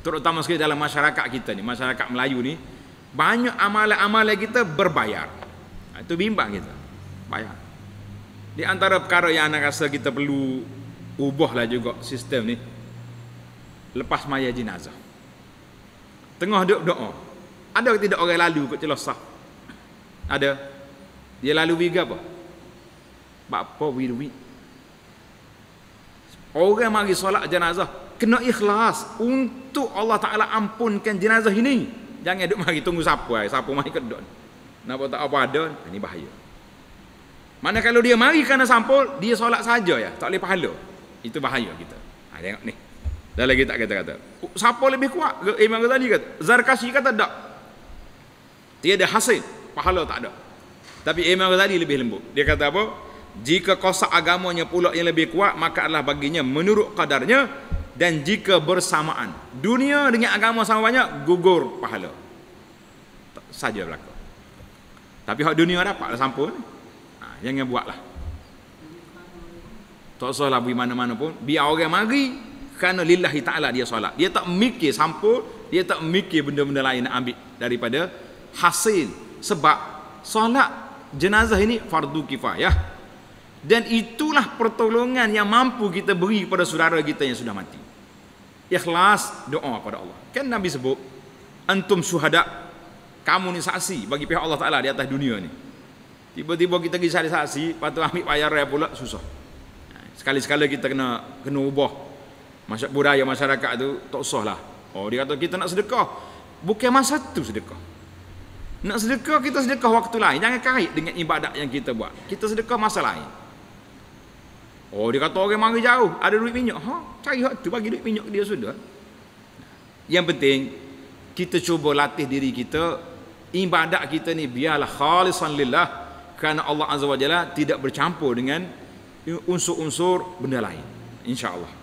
terutama sekali dalam masyarakat kita ni masyarakat Melayu ni banyak amalan-amalan kita berbayar ha, itu bimbang kita bayar di antara perkara yang anak rasa kita perlu ubahlah juga sistem ni lepas mayat jenazah tengah duduk doa ada tidak orang lalu kat celah sah ada dia lalu pergi apa bapa wirwi orang mari solat jenazah kena ikhlas untuk Allah Ta'ala ampunkan jenazah ini jangan duduk mari tunggu siapa ay. Eh. siapa mari ke duduk tak apa ada ini bahaya mana kalau dia mari kerana sampul dia solat saja ya tak boleh pahala itu bahaya kita ha, tengok ni dah lagi tak kata-kata siapa lebih kuat eh, Imam Ghazali kata Zarkashi kata tak tiada hasil pahala tak ada tapi Imam Ghazali lebih lembut dia kata apa jika kosak agamanya pula yang lebih kuat maka adalah baginya menurut kadarnya dan jika bersamaan dunia dengan agama sama banyak gugur pahala saja berlaku tapi hak dunia dapatlah sampun ha, jangan buatlah tak usahlah pergi mana-mana pun biar orang mari kerana lillahi ta'ala dia solat dia tak mikir sampul dia tak mikir benda-benda lain nak ambil daripada hasil sebab solat jenazah ini fardu kifayah ya? Dan itulah pertolongan yang mampu kita beri pada saudara kita yang sudah mati. Ikhlas doa kepada Allah. Kan Nabi sebut, antum suhada, kamu ni saksi bagi pihak Allah Ta'ala di atas dunia ni. Tiba-tiba kita pergi saksi, saksi lepas ambil payah raya pula, susah. Sekali-sekala kita kena kena ubah masyarakat budaya masyarakat tu, tak usah lah. Oh, dia kata kita nak sedekah. Bukan masa tu sedekah. Nak sedekah kita sedekah waktu lain. Jangan kait dengan ibadat yang kita buat. Kita sedekah masa lain. Oh dia kata orang mari jauh ada duit minyak. Ha cari hak tu bagi duit minyak dia sudah. Yang penting kita cuba latih diri kita ibadat kita ni biarlah khalisan lillah kerana Allah Azza wa Jalla tidak bercampur dengan unsur-unsur benda lain. Insya-Allah.